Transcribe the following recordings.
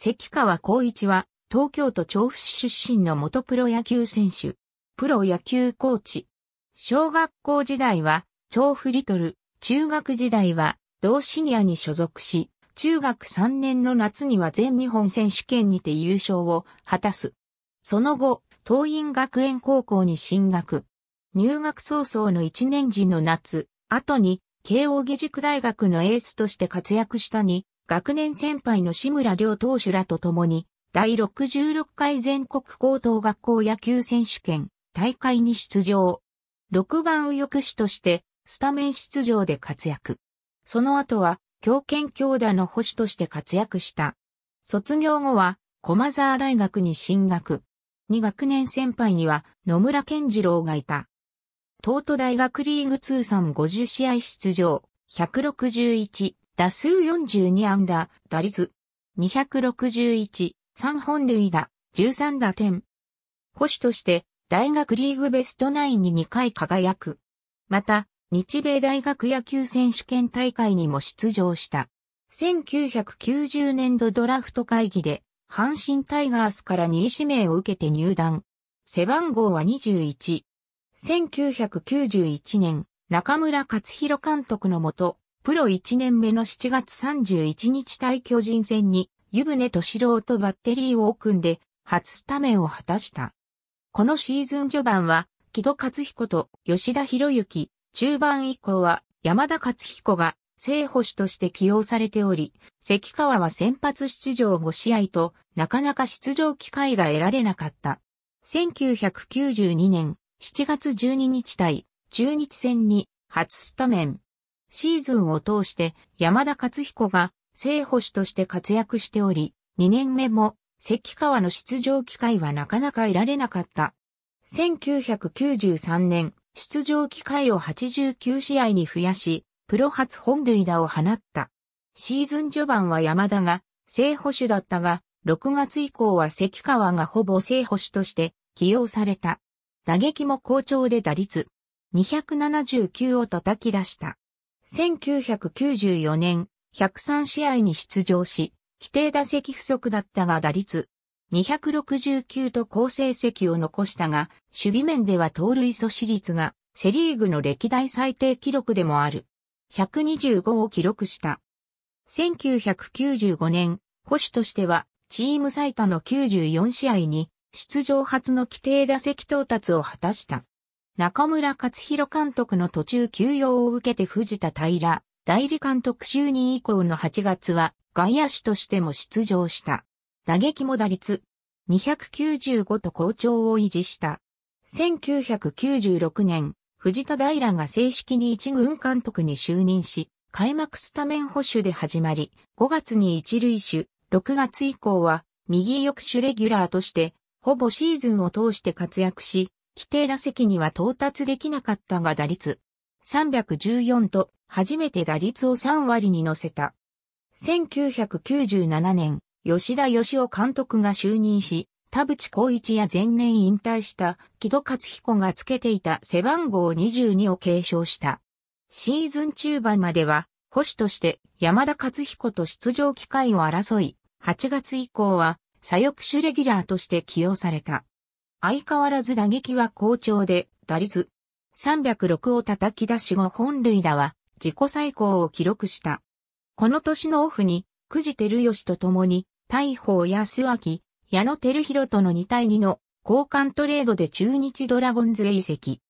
関川光一は、東京都調布市出身の元プロ野球選手、プロ野球コーチ。小学校時代は、調布リトル、中学時代は、同シニアに所属し、中学3年の夏には全日本選手権にて優勝を果たす。その後、東院学園高校に進学。入学早々の1年時の夏、後に、慶応義塾大学のエースとして活躍したに、学年先輩の志村良投手らと共に、第66回全国高等学校野球選手権大会に出場。6番右翼手としてスタメン出場で活躍。その後は、強肩強打の保守として活躍した。卒業後は、駒沢大学に進学。2学年先輩には野村健次郎がいた。東都大学リーグ通算50試合出場、161、打数42安打、打率261、3本塁打、13打点。保守として大学リーグベストナインに2回輝く。また、日米大学野球選手権大会にも出場した。1990年度ドラフト会議で、阪神タイガースから2位指名を受けて入団。背番号は21。1991年、中村勝弘監督のもと、プロ1年目の7月31日対巨人戦に、湯船敏郎とバッテリーを組んで、初スタメンを果たした。このシーズン序盤は、木戸勝彦と吉田博之、中盤以降は山田勝彦が正捕手として起用されており、関川は先発出場5試合と、なかなか出場機会が得られなかった。1992年7月12日対中日戦に初スタメン。シーズンを通して山田勝彦が正捕手として活躍しており、2年目も関川の出場機会はなかなか得られなかった。1993年、出場機会を89試合に増やし、プロ初本塁打を放った。シーズン序盤は山田が正捕手だったが、6月以降は関川がほぼ正捕手として起用された。打撃も好調で打率279を叩き出した。1994年、103試合に出場し、規定打席不足だったが打率、269と好成績を残したが、守備面では盗塁阻止率が、セリーグの歴代最低記録でもある。125を記録した。1995年、保守としては、チーム最多の94試合に、出場初の規定打席到達を果たした。中村勝弘監督の途中休養を受けて藤田平、代理監督就任以降の8月は外野手としても出場した。打撃も打率295と好調を維持した。1996年、藤田平が正式に一軍監督に就任し、開幕スタメン保守で始まり、5月に一塁手、6月以降は右翼手レギュラーとして、ほぼシーズンを通して活躍し、規定打席には到達できなかったが打率314と初めて打率を3割に乗せた。1997年、吉田義雄監督が就任し、田淵光一や前年引退した木戸勝彦がつけていた背番号22を継承した。シーズン中盤までは、保守として山田勝彦と出場機会を争い、8月以降は左翼手レギュラーとして起用された。相変わらず打撃は好調で、打率306を叩き出し後本塁打は自己最高を記録した。この年のオフに、久慈照義と共に、大砲安明、矢野照弘との2対2の交換トレードで中日ドラゴンズへ移籍。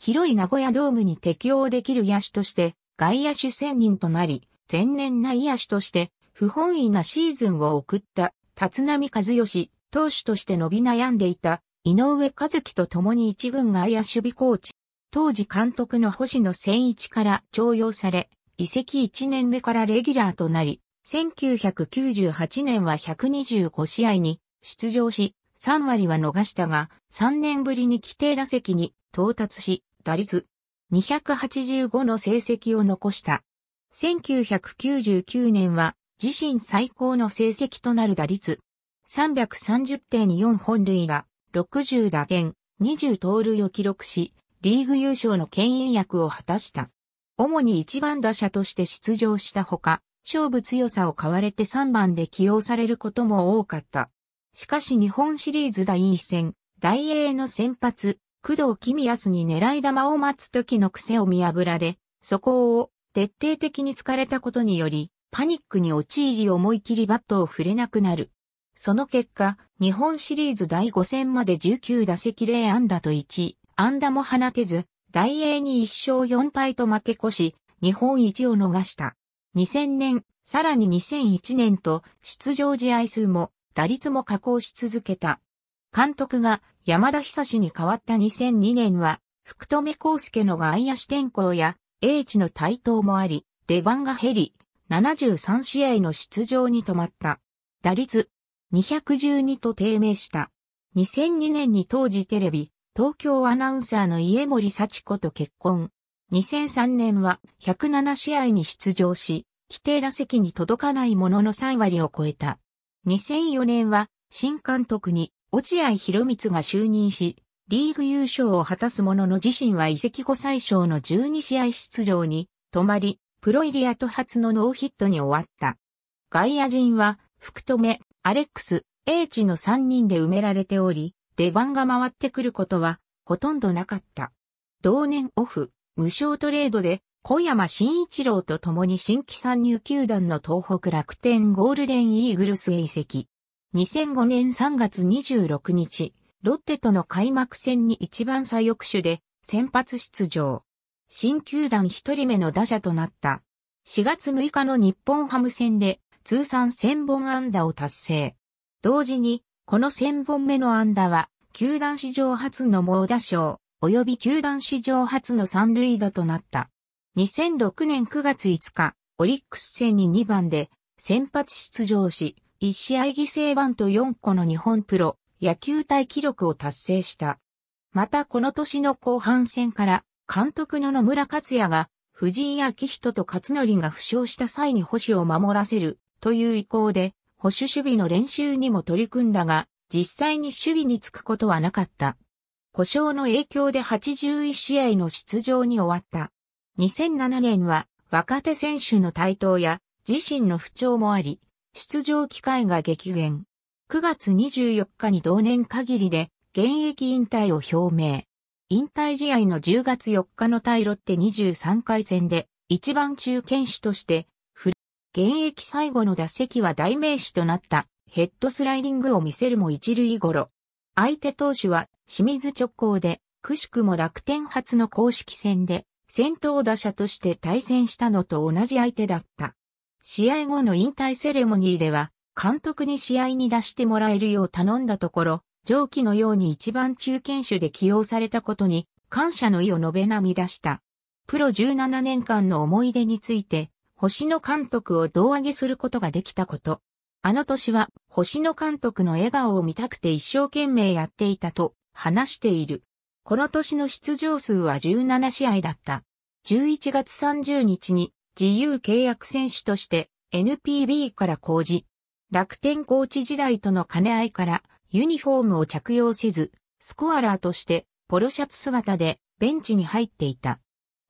広い名古屋ドームに適応できる野手として、外野手専任となり、前年内野手として、不本意なシーズンを送った、立浪和義、投手として伸び悩んでいた、井上和樹と共に一軍外野守備コーチ、当時監督の星野千一から徴用され、移籍1年目からレギュラーとなり、1998年は125試合に出場し、3割は逃したが、3年ぶりに規定打席に到達し、打率285の成績を残した。1999年は自身最高の成績となる打率330.4本塁打、60打点、20盗塁を記録し、リーグ優勝の牽引役を果たした。主に1番打者として出場したほか、勝負強さを買われて3番で起用されることも多かった。しかし日本シリーズ第1戦、大英の先発、工藤公康に狙い球を待つ時の癖を見破られ、そこを徹底的に疲れたことにより、パニックに陥り思い切りバットを振れなくなる。その結果、日本シリーズ第5戦まで19打席0安打と1、安打も放てず、大英に1勝4敗と負け越し、日本一を逃した。2000年、さらに2001年と出場試合数も打率も下降し続けた。監督が山田久志に代わった2002年は、福留康介の外野手転向や、英知の台頭もあり、出番が減り、73試合の出場に止まった。打率212と低迷した。2002年に当時テレビ、東京アナウンサーの家森幸子と結婚。2003年は107試合に出場し、規定打席に届かないものの3割を超えた。2004年は新監督に落合博光が就任し、リーグ優勝を果たすものの自身は移籍後最小の12試合出場に止まり、プロイリアと初のノーヒットに終わった。外野陣は福留、アレックス、H の3人で埋められており、出番が回ってくることはほとんどなかった。同年オフ、無償トレードで小山慎一郎と共に新規参入球団の東北楽天ゴールデンイーグルスへ移籍。2005年3月26日、ロッテとの開幕戦に一番左翼手で先発出場。新球団一人目の打者となった。4月6日の日本ハム戦で通算1000本安打を達成。同時に、この1000本目の安打は、球団史上初の猛打賞、及び球団史上初の三塁打となった。2006年9月5日、オリックス戦に2番で、先発出場し、1試合犠牲版と4個の日本プロ、野球対記録を達成した。またこの年の後半戦から、監督の野村克也が、藤井明人と勝則が負傷した際に保守を守らせるという意向で、保守守備の練習にも取り組んだが、実際に守備につくことはなかった。故障の影響で81試合の出場に終わった。2007年は若手選手の台頭や自身の不調もあり、出場機会が激減。9月24日に同年限りで現役引退を表明。引退試合の10月4日の対ロッテ23回戦で一番中堅手として現役最後の打席は代名詞となったヘッドスライディングを見せるも一塁頃。相手投手は清水直行で、くしくも楽天初の公式戦で先頭打者として対戦したのと同じ相手だった。試合後の引退セレモニーでは、監督に試合に出してもらえるよう頼んだところ、上記のように一番中堅手で起用されたことに感謝の意を述べ涙した。プロ17年間の思い出について、星野監督を胴上げすることができたこと。あの年は星野監督の笑顔を見たくて一生懸命やっていたと話している。この年の出場数は17試合だった。11月30日に自由契約選手として NPB から講じ、楽天コーチ時代との兼ね合いからユニフォームを着用せず、スコアラーとしてポロシャツ姿でベンチに入っていた。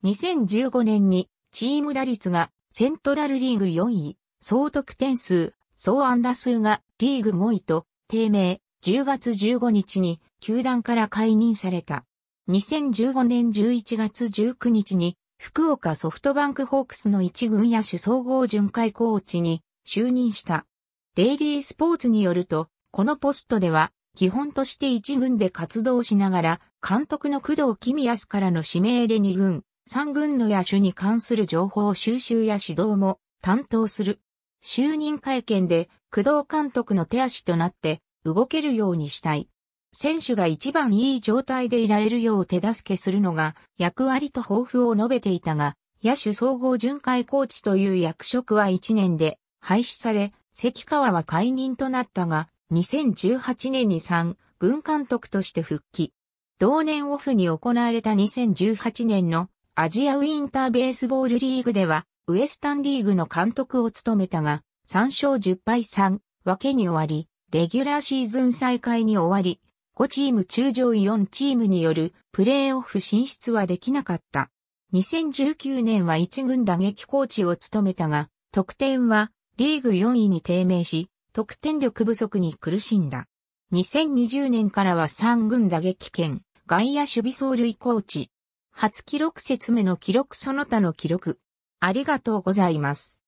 2015年にチーム打率がセントラルリーグ4位、総得点数、総安打数がリーグ5位と、低迷、10月15日に球団から解任された。2015年11月19日に、福岡ソフトバンクホークスの一軍野手総合巡回コーチに就任した。デイリースポーツによると、このポストでは、基本として一軍で活動しながら、監督の工藤君康からの指名で二軍、三軍の野手に関する情報収集や指導も担当する。就任会見で工藤監督の手足となって動けるようにしたい。選手が一番いい状態でいられるよう手助けするのが役割と抱負を述べていたが、野手総合巡回コーチという役職は1年で廃止され、関川は解任となったが、2018年に3軍監督として復帰。同年オフに行われた2018年のアジアウィンターベースボールリーグでは、ウエスタンリーグの監督を務めたが、3勝10敗3分けに終わり、レギュラーシーズン再開に終わり、5チーム中上位4チームによるプレーオフ進出はできなかった。2019年は1軍打撃コーチを務めたが、得点はリーグ4位に低迷し、得点力不足に苦しんだ。2020年からは3軍打撃兼外野守備走塁コーチ、初記録説明の記録その他の記録。ありがとうございます。